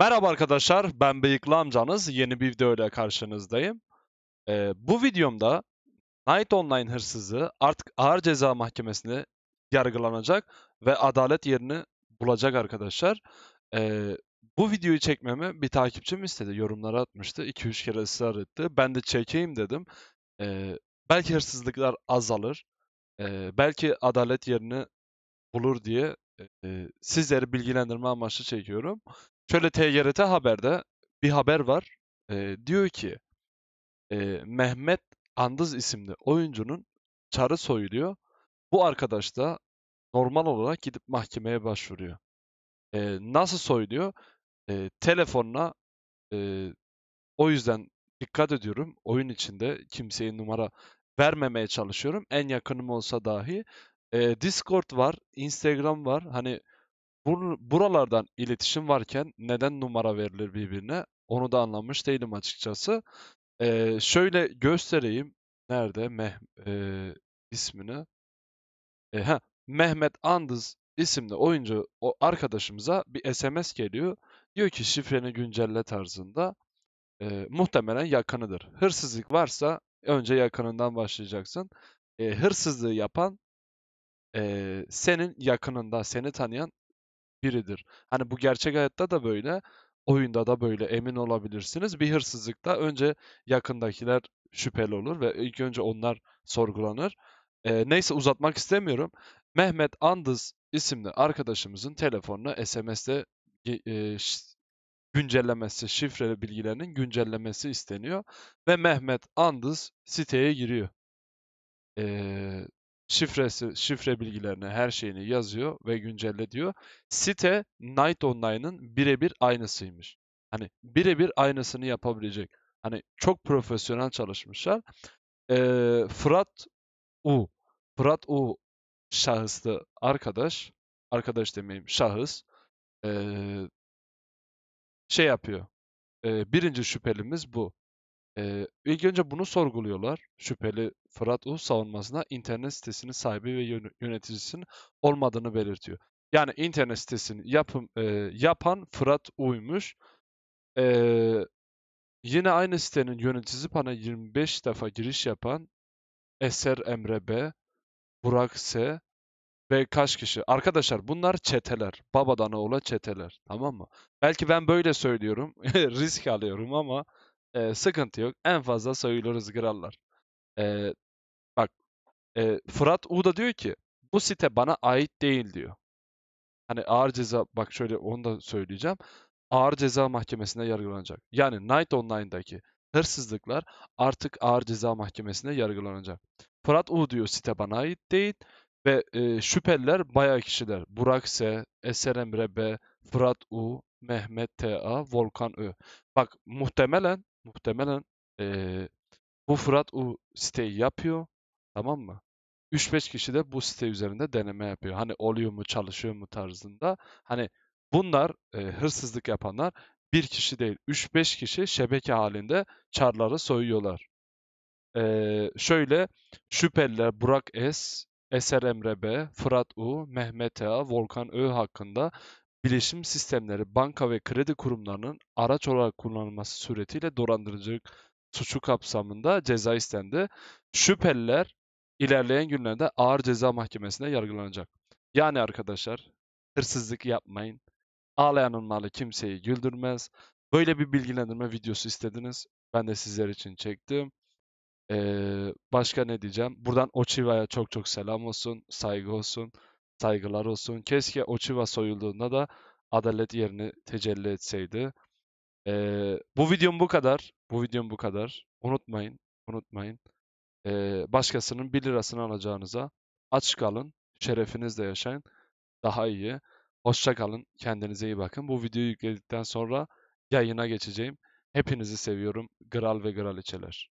Merhaba arkadaşlar, ben Bıyıklı amcanız. Yeni bir video ile karşınızdayım. Ee, bu videomda Night Online hırsızı artık ağır ceza mahkemesinde yargılanacak ve adalet yerini bulacak arkadaşlar. Ee, bu videoyu çekmemi bir takipçim istedi, yorumlara atmıştı. 2-3 kere ısrar etti. Ben de çekeyim dedim. Ee, belki hırsızlıklar azalır, ee, belki adalet yerini bulur diye e, sizleri bilgilendirme amaçlı çekiyorum. Şöyle TGRT Haber'de bir haber var. E, diyor ki e, Mehmet Andız isimli oyuncunun çarı soyuluyor. Bu arkadaş da normal olarak gidip mahkemeye başvuruyor. E, nasıl soyuluyor? E, telefonla e, o yüzden dikkat ediyorum. Oyun içinde kimseye numara vermemeye çalışıyorum. En yakınım olsa dahi. E, Discord var, Instagram var. Hani Bur buralardan iletişim varken neden numara verilir birbirine? Onu da anlamış değilim açıkçası. Ee, şöyle göstereyim. Nerede? Meh e, ismini. E, ha, Mehmet Andız isimli oyuncu o arkadaşımıza bir SMS geliyor. Diyor ki şifreni güncelle tarzında. E, muhtemelen yakınıdır. Hırsızlık varsa önce yakınından başlayacaksın. E, hırsızlığı yapan e, senin yakınında, seni tanıyan biridir. Hani bu gerçek hayatta da böyle, oyunda da böyle emin olabilirsiniz. Bir hırsızlıkta önce yakındakiler şüpheli olur ve ilk önce onlar sorgulanır. E, neyse uzatmak istemiyorum. Mehmet Andız isimli arkadaşımızın telefonuna SMS'te e, güncellemesi, şifre bilgilerinin güncellemesi isteniyor ve Mehmet Andız siteye giriyor. Ee, şifresi, şifre bilgilerini, her şeyini yazıyor ve güncelle diyor. Site Night Online'ın birebir aynısıymış. Hani birebir aynısını yapabilecek. Hani çok profesyonel çalışmışlar. Ee, Fırat U. Fırat U şahıslı arkadaş. Arkadaş demeyeyim şahıs. Ee, şey yapıyor. Ee, birinci şüphelimiz bu. Ee, ilk önce bunu sorguluyorlar. Şüpheli Fırat Uz savunmasına internet sitesinin sahibi ve yöneticisinin olmadığını belirtiyor. Yani internet sitesini yapım, e, yapan Fırat Uymuş. Ee, yine aynı sitenin yöneticisi bana 25 defa giriş yapan Eser Emre B, Burak S ve kaç kişi? Arkadaşlar bunlar çeteler. Babadan oğula çeteler. Tamam mı? Belki ben böyle söylüyorum. risk alıyorum ama ee, sıkıntı yok. En fazla soyuluruz krallar. Ee, bak e, Fırat U da diyor ki bu site bana ait değil diyor. Hani ağır ceza bak şöyle onu da söyleyeceğim. Ağır ceza mahkemesinde yargılanacak. Yani Night Online'daki hırsızlıklar artık ağır ceza mahkemesinde yargılanacak. Fırat U diyor site bana ait değil ve e, şüpheliler bayağı kişiler. Burak S, Eser Emre B, Fırat U, Mehmet TA, Volkan Ö. Bak muhtemelen Muhtemelen eee, bu Fırat U siteyi yapıyor. Tamam mı? 3-5 kişi de bu site üzerinde deneme yapıyor. Hani oluyor mu, çalışıyor mu tarzında. Hani bunlar e, hırsızlık yapanlar bir kişi değil, 3-5 kişi şebeke halinde çarları soyuyorlar. Ee, şöyle şüpheliler Burak S, Eser Emre B, Fırat U, Mehmet A, Volkan Ö hakkında Bileşim sistemleri banka ve kredi kurumlarının araç olarak kullanılması suretiyle dolandırıcılık suçu kapsamında ceza istendi. Şüpheliler ilerleyen günlerde ağır ceza mahkemesinde yargılanacak. Yani arkadaşlar hırsızlık yapmayın. ağlayan malı kimseyi güldürmez. Böyle bir bilgilendirme videosu istediniz. Ben de sizler için çektim. Ee, başka ne diyeceğim? Buradan Ochiva'ya çok çok selam olsun, saygı olsun saygılar olsun. Keşke Oçiva soyulduğunda da adalet yerini tecelli etseydi. Ee, bu videom bu kadar. Bu videom bu kadar. Unutmayın, unutmayın. Ee, başkasının 1 lirasını alacağınıza aç kalın, şerefinizle yaşayın. Daha iyi. Hoşça kalın, kendinize iyi bakın. Bu videoyu yükledikten sonra yayına geçeceğim. Hepinizi seviyorum. Gral ve gral Graliçeler.